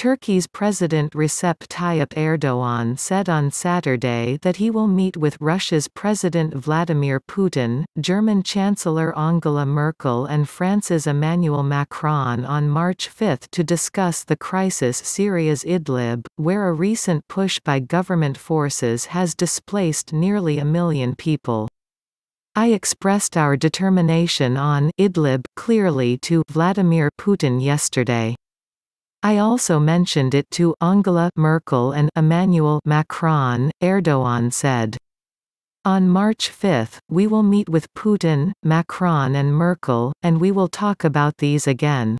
Turkey's President Recep Tayyip Erdogan said on Saturday that he will meet with Russia's President Vladimir Putin, German Chancellor Angela Merkel and France's Emmanuel Macron on March 5 to discuss the crisis Syria's Idlib, where a recent push by government forces has displaced nearly a million people. I expressed our determination on Idlib clearly to Vladimir Putin yesterday. I also mentioned it to Angela Merkel and Emmanuel Macron, Erdogan said. On March 5, we will meet with Putin, Macron and Merkel, and we will talk about these again.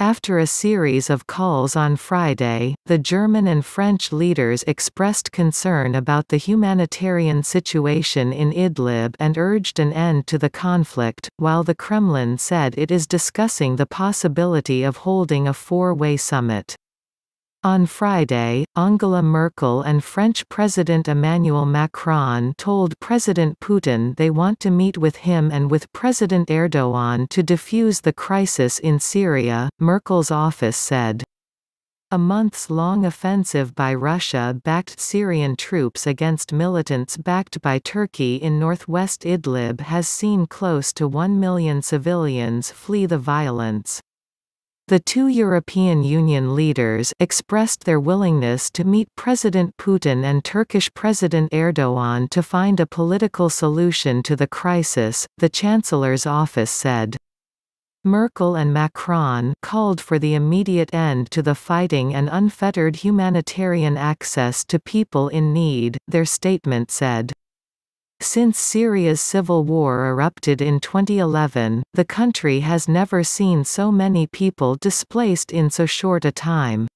After a series of calls on Friday, the German and French leaders expressed concern about the humanitarian situation in Idlib and urged an end to the conflict, while the Kremlin said it is discussing the possibility of holding a four-way summit. On Friday, Angela Merkel and French President Emmanuel Macron told President Putin they want to meet with him and with President Erdogan to defuse the crisis in Syria, Merkel's office said. A months-long offensive by Russia backed Syrian troops against militants backed by Turkey in northwest Idlib has seen close to 1 million civilians flee the violence. The two European Union leaders expressed their willingness to meet President Putin and Turkish President Erdogan to find a political solution to the crisis, the Chancellor's office said. Merkel and Macron called for the immediate end to the fighting and unfettered humanitarian access to people in need, their statement said. Since Syria's civil war erupted in 2011, the country has never seen so many people displaced in so short a time.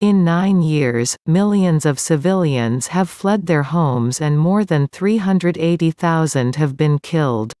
In nine years, millions of civilians have fled their homes and more than 380,000 have been killed.